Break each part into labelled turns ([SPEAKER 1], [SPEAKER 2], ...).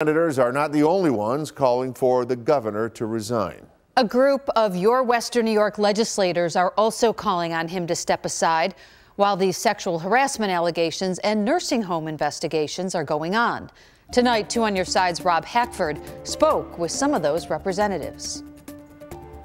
[SPEAKER 1] Senators are not the only ones calling for the governor to resign.
[SPEAKER 2] A group of your Western New York legislators are also calling on him to step aside while these sexual harassment allegations and nursing home investigations are going on. Tonight, Two on Your Side's Rob Hackford spoke with some of those representatives.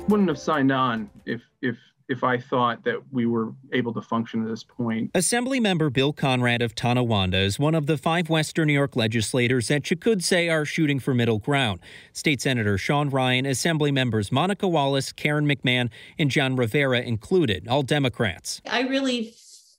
[SPEAKER 1] Wouldn't have signed on if, if if I thought that we were able to function at this point.
[SPEAKER 3] Assemblymember Bill Conrad of Tonawanda is one of the five Western New York legislators that you could say are shooting for middle ground. State Senator Sean Ryan, Assembly members Monica Wallace, Karen McMahon, and John Rivera included, all Democrats. I really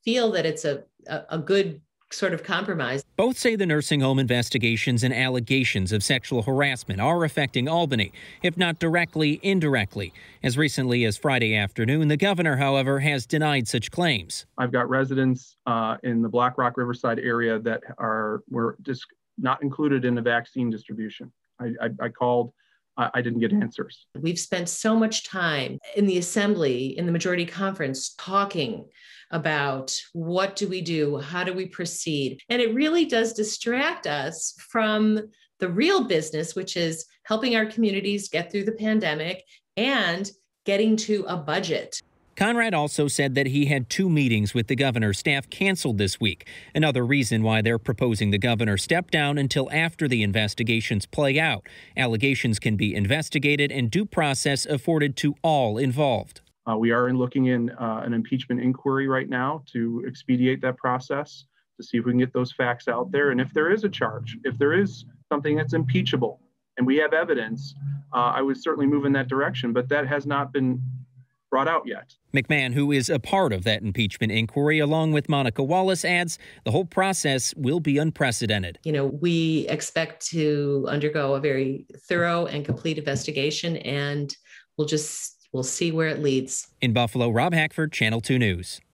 [SPEAKER 3] feel that it's a, a good sort of compromise. Both say the nursing home investigations and allegations of sexual harassment are affecting Albany, if not directly, indirectly. As recently as Friday afternoon, the governor, however, has denied such claims. I've got residents uh, in the Black Rock Riverside area that are were just not included in the vaccine
[SPEAKER 1] distribution. I, I, I called I, I didn't get answers. We've spent so much time
[SPEAKER 4] in the assembly, in the majority conference, talking about what do we do? How do we proceed? And it really does distract us from the real business, which is helping our communities get through the pandemic and getting to a budget.
[SPEAKER 3] Conrad also said that he had two meetings with the governor's staff canceled this week, another reason why they're proposing the governor step down until after the investigations play out. Allegations can be investigated and due process afforded to all involved.
[SPEAKER 1] Uh, we are looking in uh, an impeachment inquiry right now to expedite that process to see if we can get those facts out there. And if there is a charge, if there is something that's impeachable and we have evidence, uh, I would certainly move in that direction. But that has not been brought out yet.
[SPEAKER 3] McMahon, who is a part of that impeachment inquiry, along with Monica Wallace, adds the whole process will be unprecedented. You know, we expect to
[SPEAKER 4] undergo a very thorough and complete investigation, and we'll just we'll see where it leads.
[SPEAKER 3] In Buffalo, Rob Hackford, Channel 2 News.